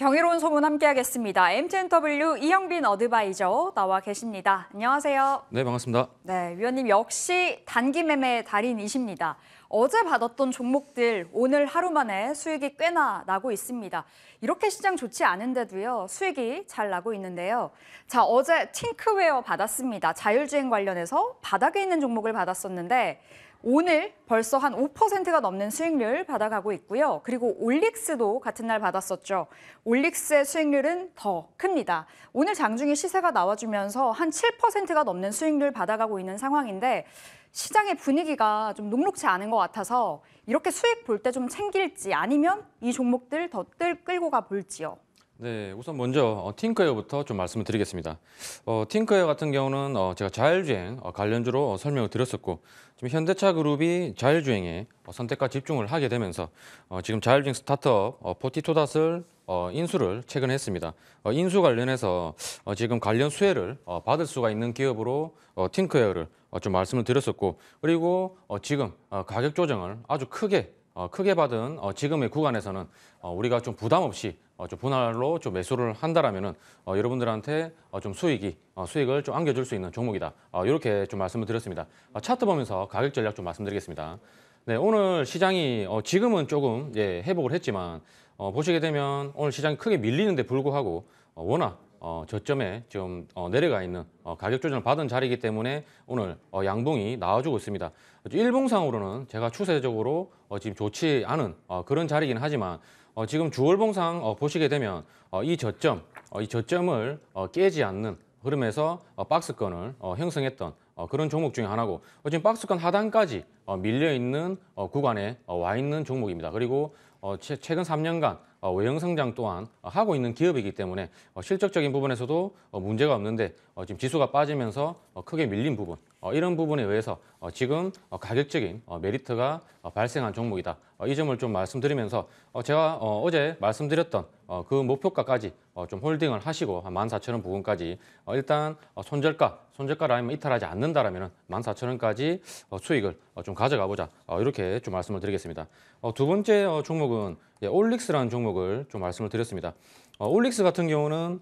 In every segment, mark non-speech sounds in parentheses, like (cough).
경이로운 소문 함께하겠습니다. MTNW 이영빈 어드바이저 나와 계십니다. 안녕하세요. 네, 반갑습니다. 네, 위원님 역시 단기 매매 달인이십니다. 어제 받았던 종목들 오늘 하루 만에 수익이 꽤나 나고 있습니다. 이렇게 시장 좋지 않은데도요 수익이 잘 나고 있는데요. 자, 어제 틴크웨어 받았습니다. 자율주행 관련해서 바닥에 있는 종목을 받았었는데 오늘 벌써 한 5%가 넘는 수익률 받아가고 있고요. 그리고 올릭스도 같은 날 받았었죠. 올릭스의 수익률은 더 큽니다. 오늘 장중에 시세가 나와주면서 한 7%가 넘는 수익률 받아가고 있는 상황인데 시장의 분위기가 좀 녹록치 않은 것 같아서 이렇게 수익 볼 때 좀 챙길지 아니면 이 종목들 더 끌고 가 볼지요. 네, 우선 먼저 틴크웨어부터좀 어, 말씀을 드리겠습니다. 어, 틴크웨어 같은 경우는 어, 제가 자율주행 어, 관련주로 설명을 드렸었고 지금 현대차 그룹이 자율주행에 어, 선택과 집중을 하게 되면서 어, 지금 자율주행 스타트업 어, 포티토닷을 어, 인수를 최근 했습니다. 어, 인수 관련해서 어, 지금 관련 수혜를 어, 받을 수가 있는 기업으로 어, 틴크웨어를 어, 좀 말씀을 드렸었고 그리고 어, 지금 어, 가격 조정을 아주 크게 어, 크게 받은 어, 지금의 구간에서는 어, 우리가 좀 부담 없이 좀 분할로 좀 매수를 한다라면은 여러분들한테 좀 수익이 수익을 좀 안겨줄 수 있는 종목이다. 이렇게 좀 말씀을 드렸습니다. 차트 보면서 가격 전략 좀 말씀드리겠습니다. 네, 오늘 시장이 지금은 조금 예, 회복을 했지만 보시게 되면 오늘 시장이 크게 밀리는데 불구하고 워낙 어, 저점에 좀 어, 내려가 있는 어, 가격 조정을 받은 자리이기 때문에 오늘 어, 양봉이 나와주고 있습니다. 일봉상으로는 제가 추세적으로 어, 지금 좋지 않은 어, 그런 자리이긴 하지만 어, 지금 주월봉상 어, 보시게 되면 어, 이 저점, 어, 이 저점을 어, 깨지 않는 흐름에서 어, 박스권을 어, 형성했던 어, 그런 종목 중에 하나고 어, 지금 박스권 하단까지 어, 밀려있는 어, 구간에 어, 와 있는 종목입니다. 그리고 어, 최, 최근 3년간 어, 외형 성장 또한 하고 있는 기업이기 때문에 어, 실적적인 부분에서도 어, 문제가 없는데 지금 지수가 빠지면서 크게 밀린 부분 이런 부분에 의해서 지금 가격적인 메리트가 발생한 종목이다. 어, 이 점을 좀 말씀드리면서 어, 제가 어, 어제 말씀드렸던 그 목표가까지 좀 홀딩을 하시고 한 14,000원 부근까지 일단 손절가, 손절가 라인만 이탈하지 않는다라면 14,000원까지 수익을 좀 가져가 보자 이렇게 좀 말씀을 드리겠습니다. 두 번째 종목은 예, 올릭스라는 종목을 좀 말씀을 드렸습니다. 올릭스 같은 경우는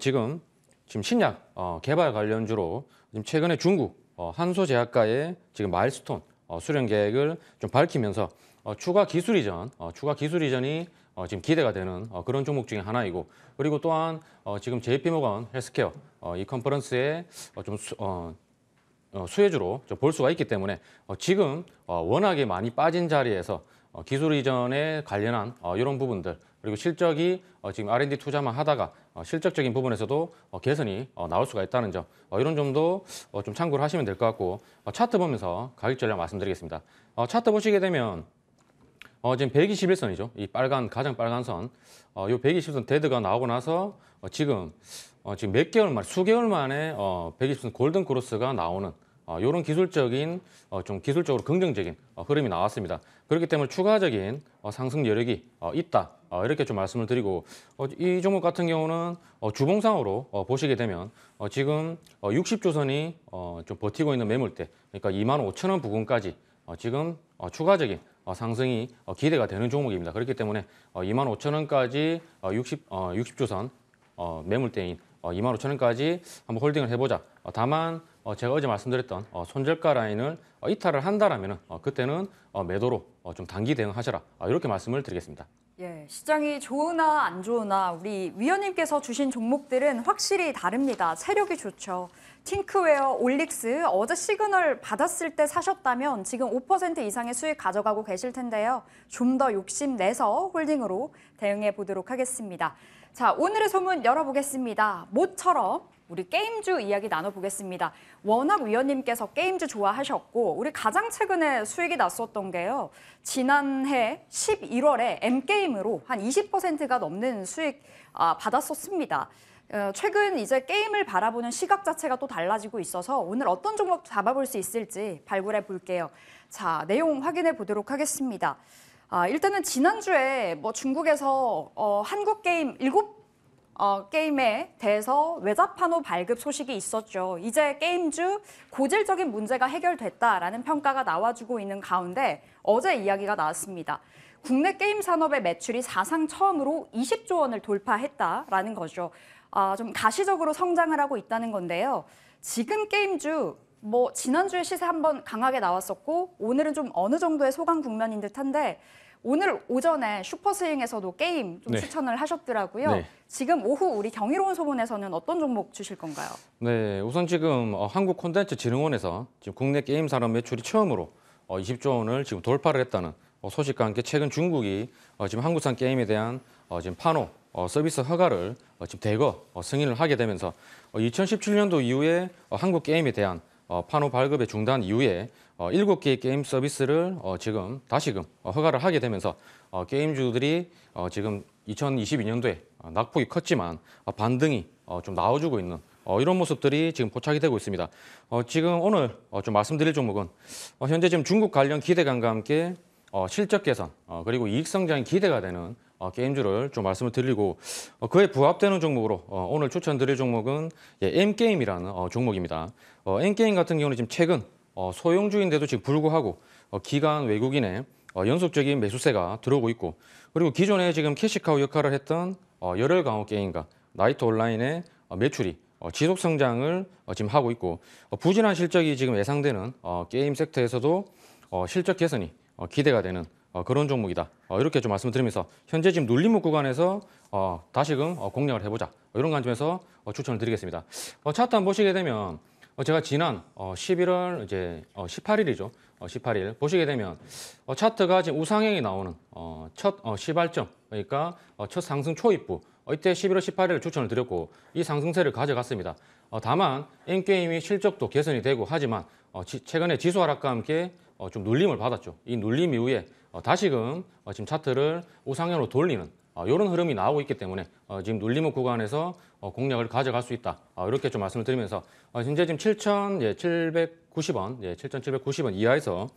지금 지금 신약 개발 관련주로 지금 최근에 중국 한소제약가의 지금 마일스톤 수령 계획을 좀 밝히면서 어, 추가 기술 이전, 어, 추가 기술 이전이 어, 지금 기대가 되는 어, 그런 종목 중에 하나이고 그리고 또한 어, 지금 JP모건 헬스케어 어, 이 컨퍼런스에 어, 좀 수, 어, 어, 수혜주로 볼 수가 있기 때문에 어, 지금 어, 워낙에 많이 빠진 자리에서 어, 기술 이전에 관련한 어, 이런 부분들 그리고 실적이 어, 지금 R&D 투자만 하다가 어, 실적적인 부분에서도 어, 개선이 어, 나올 수가 있다는 점 어, 이런 점도 어, 좀 참고를 하시면 될 것 같고 어, 차트 보면서 가격 전략 말씀드리겠습니다. 어, 차트 보시게 되면 어, 지금 121선이죠. 이 빨간 가장 빨간 선. 어, 요 120선 데드가 나오고 나서 어, 지금 어, 지금 몇 개월 만, 수 개월 만에 어, 120선 골든 크로스가 나오는 어, 요런 기술적인 어, 좀 기술적으로 긍정적인 어, 흐름이 나왔습니다. 그렇기 때문에 추가적인 어, 상승 여력이 어, 있다. 어, 이렇게 좀 말씀을 드리고 어, 이 종목 같은 경우는 어, 주봉상으로 어, 보시게 되면 어, 지금 어, 60조선이 어, 좀 버티고 있는 매물대 그러니까 2만 5천 원 부근까지 어, 지금 어, 추가적인 어, 상승이 기대가 되는 종목입니다. 그렇기 때문에 2 5 0원까지 60, 60주선 매물대인 2 5 0원까지 한번 홀딩을 해보자. 다만 어, 제가 어제 말씀드렸던 어, 손절가 라인을 어, 이탈을 한다라면 어, 그때는 어, 매도로 어, 좀 단기 대응하셔라 어, 이렇게 말씀을 드리겠습니다. 예, 시장이 좋으나 안 좋으나 우리 위원님께서 주신 종목들은 확실히 다릅니다. 세력이 좋죠. 팅크웨어, 올릭스 어제 시그널 받았을 때 사셨다면 지금 5% 이상의 수익 가져가고 계실 텐데요. 좀 더 욕심내서 홀딩으로 대응해 보도록 하겠습니다. 자, 오늘의 소문 열어보겠습니다. 모처럼 우리 게임주 이야기 나눠보겠습니다. 워낙 위원님께서 게임주 좋아하셨고 우리 가장 최근에 수익이 났었던 게요. 지난해 11월에 M게임으로 한 20%가 넘는 수익 아, 받았었습니다. 어, 최근 이제 게임을 바라보는 시각 자체가 또 달라지고 있어서 오늘 어떤 종목 잡아볼 수 있을지 발굴해 볼게요. 자, 내용 확인해 보도록 하겠습니다. 아, 일단은 지난주에 뭐 중국에서 어, 한국 게임 일곱 어, 게임에 대해서 외자판호 발급 소식이 있었죠. 이제 게임주 고질적인 문제가 해결됐다라는 평가가 나와주고 있는 가운데 어제 이야기가 나왔습니다. 국내 게임 산업의 매출이 사상 처음으로 20조 원을 돌파했다라는 거죠. 아, 좀 가시적으로 성장을 하고 있다는 건데요. 지금 게임주 뭐 지난주에 시세 한번 강하게 나왔었고 오늘은 좀 어느 정도의 소강 국면인 듯한데 오늘 오전에 슈퍼스윙에서도 게임 좀 네. 추천을 하셨더라고요. 네. 지금 오후 우리 경이로운 소문에서는 어떤 종목 주실 건가요? 네, 우선 지금 어, 한국 콘텐츠 진흥원에서 지금 국내 게임 산업 매출이 처음으로 20조 어, 원을 지금 돌파를 했다는 어, 소식과 함께 최근 중국이 지금 한국산 게임에 대한 지금 판호 서비스 허가를 지금 대거 승인을 하게 되면서 2017년도 이후에 한국 게임에 대한 어, 판호 발급의 중단 이후에 어, 7개의 게임 서비스를 어, 지금 다시금 어, 허가를 하게 되면서 어, 게임주들이 어, 지금 2022년도에 어, 낙폭이 컸지만 어, 반등이 어, 좀 나와주고 있는 어, 이런 모습들이 지금 포착이 되고 있습니다. 어, 지금 오늘 어, 좀 말씀드릴 종목은 어, 현재 지금 중국 관련 기대감과 함께 어, 실적 개선 어, 그리고 이익 성장이 기대가 되는 어, 게임주를 좀 말씀을 드리고 어, 그에 부합되는 종목으로 어, 오늘 추천드릴 종목은 M게임이라는 예, 종목입니다. M게임 같은 경우는 지금 최근 소형주인데도 지금 불구하고 기관 외국인의 연속적인 매수세가 들어오고 있고 그리고 기존에 지금 캐시카우 역할을 했던 열혈 강호 게임과 나이트 온라인의 매출이 지속 성장을 지금 하고 있고 부진한 실적이 지금 예상되는 게임 섹터에서도 실적 개선이 기대가 되는 어, 그런 종목이다. 어, 이렇게 좀 말씀을 드리면서 현재 지금 놀림목 구간에서 어, 다시금 어, 공략을 해보자. 이런 관점에서 어, 추천을 드리겠습니다. 어, 차트 한번 보시게 되면 어, 제가 지난 어, 11월 이제 어, 18일이죠. 어, 18일 보시게 되면 어, 차트가 지금 우상향이 나오는 어, 첫 어, 시발점 그러니까 어, 첫 상승 초입부 어, 이때 11월 18일 추천을 드렸고 이 상승세를 가져갔습니다. 어, 다만 엔게임이 실적도 개선이 되고 하지만 어, 지, 최근에 지수 하락과 함께 어, 좀 눌림을 받았죠. 이 눌림 이후에 어, 다시금 어, 지금 차트를 우상향으로 돌리는 이런 어, 흐름이 나오고 있기 때문에 지금 눌림목 구간에서 공략을 가져갈 수 있다 이렇게 좀 말씀을 드리면서 현재 지금 7,790원, 예, 7,790원 예, 이하에서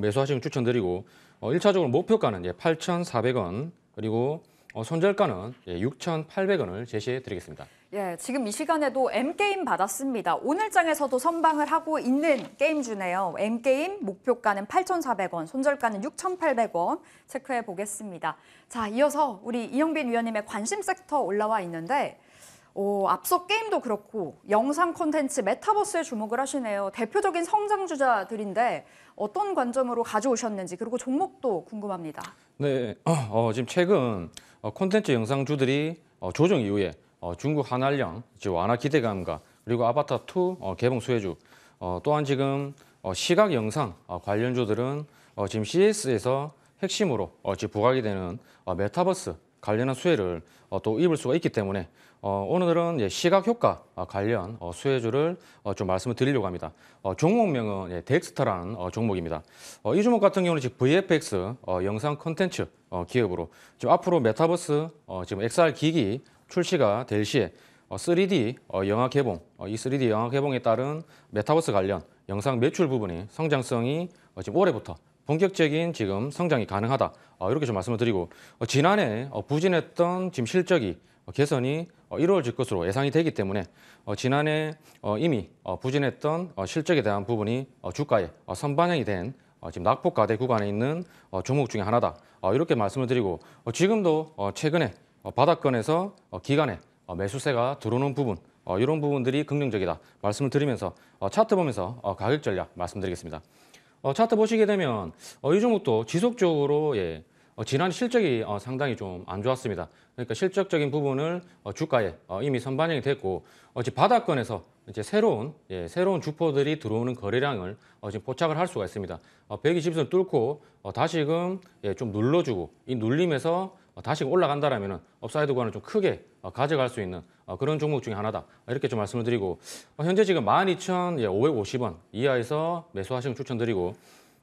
매수하시면 추천드리고 1차적으로 목표가는 8,400원 예, 그리고 손절가는 6,800원을 제시해 드리겠습니다. 예, 지금 이 시간에도 M게임 받았습니다. 오늘장에서도 선방을 하고 있는 게임 주네요. M게임 목표가는 8,400원, 손절가는 6,800원 체크해 보겠습니다. 자, 이어서 우리 이영빈 위원님의 관심 섹터 올라와 있는데 오, 앞서 게임도 그렇고 영상 콘텐츠 메타버스에 주목을 하시네요. 대표적인 성장 주자들인데 어떤 관점으로 가져오셨는지 그리고 종목도 궁금합니다. 네, (clears throat) 어, 지금 최근 어, 콘텐츠 영상주들이 어, 조정 이후에 어, 중국 한알령 완화 기대감과 그리고 아바타2 어, 개봉 수혜주 어, 또한 지금 어, 시각 영상 어, 관련주들은 어, 지금 CS에서 핵심으로 어, 지금 부각이 되는 어, 메타버스 관련한 수혜를 어, 또 입을 수가 있기 때문에 어, 오늘은 예, 시각 효과 어, 관련 어, 수혜주를 어, 좀 말씀을 드리려고 합니다. 어, 종목명은 예, 덱스터라는 어, 종목입니다. 어, 이 종목 같은 경우는 지금 VFX 어, 영상 컨텐츠 어, 기업으로 지금 앞으로 메타버스 어, 지금 XR 기기 출시가 될 시에 3D 어, 어, 영화 개봉, 어, 이 3D 영화 개봉에 따른 메타버스 관련 영상 매출 부분이 성장성이 지금 올해부터 본격적인 지금 성장이 가능하다 이렇게 좀 말씀을 드리고 지난해 부진했던 지금 실적이 개선이 이루어질 것으로 예상이 되기 때문에 지난해 이미 부진했던 실적에 대한 부분이 주가에 선반영이 된 지금 낙폭 가대 구간에 있는 종목 중에 하나다 이렇게 말씀을 드리고 지금도 최근에 어, 바닥권에서 어, 기간에 어, 매수세가 들어오는 부분 이런 부분들이 긍정적이다 말씀을 드리면서 차트 보면서 가격 전략 말씀드리겠습니다. 차트 보시게 되면 이 종목도 지속적으로 예, 지난 실적이 상당히 좀 안 좋았습니다. 그러니까 실적적인 부분을 주가에 이미 선반영이 됐고 지금 바닥권에서 이제 새로운 예, 새로운 주포들이 들어오는 거래량을 지금 포착을 할 수가 있습니다. 120선 뚫고 다시금 예, 좀 눌러주고 이 눌림에서 어, 다시 올라간다라면 업사이드 구간을 좀 크게 어, 가져갈 수 있는 어, 그런 종목 중에 하나다. 이렇게 좀 말씀을 드리고 현재 지금 12,550원 예, 이하에서 매수하시는 추천드리고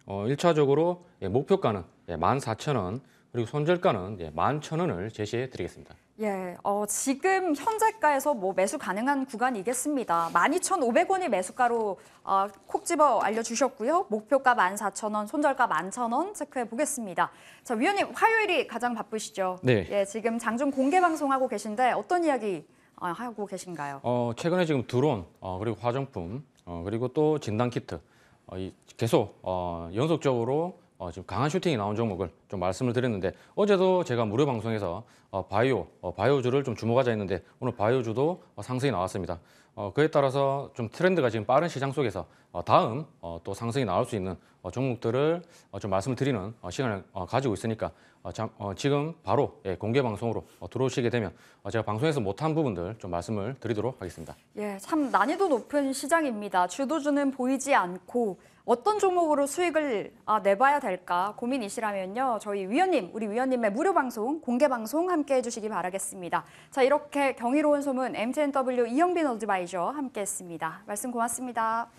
어, 1차적으로 예, 목표가는 14,000원 예, 그리고 손절가는 11,000원을 제시해 드리겠습니다. 예, 어, 지금 현재가에서 뭐 매수 가능한 구간이겠습니다. 12,500원이 매수가로 어, 콕 집어 알려주셨고요. 목표가 14,000원, 손절가 11,000원 체크해 보겠습니다. 자, 위원님 화요일이 가장 바쁘시죠? 네. 예, 지금 장중 공개 방송하고 계신데 어떤 이야기 어, 하고 계신가요? 어, 최근에 지금 드론, 어, 그리고 화장품, 어, 그리고 또 진단 키트 어, 이, 계속 어, 연속적으로 어, 지금 강한 슈팅이 나온 종목을 좀 말씀을 드렸는데 어제도 제가 무료 방송에서 어, 바이오, 어, 바이오주를 좀 주목하자 했는데 오늘 바이오주도 어, 상승이 나왔습니다. 어, 그에 따라서 좀 트렌드가 지금 빠른 시장 속에서 어, 다음 어, 또 상승이 나올 수 있는 어, 종목들을 어, 좀 말씀을 드리는 어, 시간을 어, 가지고 있으니까 어, 참, 어, 지금 바로 예, 공개 방송으로 어, 들어오시게 되면 어, 제가 방송에서 못한 부분들 좀 말씀을 드리도록 하겠습니다. 예, 참 난이도 높은 시장입니다. 주도주는 보이지 않고 어떤 종목으로 수익을 아, 내봐야 될까 고민이시라면요. 저희 위원님, 우리 위원님의 무료 방송, 공개 방송 함께 해주시기 바라겠습니다. 자, 이렇게 경이로운 소문 MTNW 이영빈 어드바이저 함께했습니다. 말씀 고맙습니다.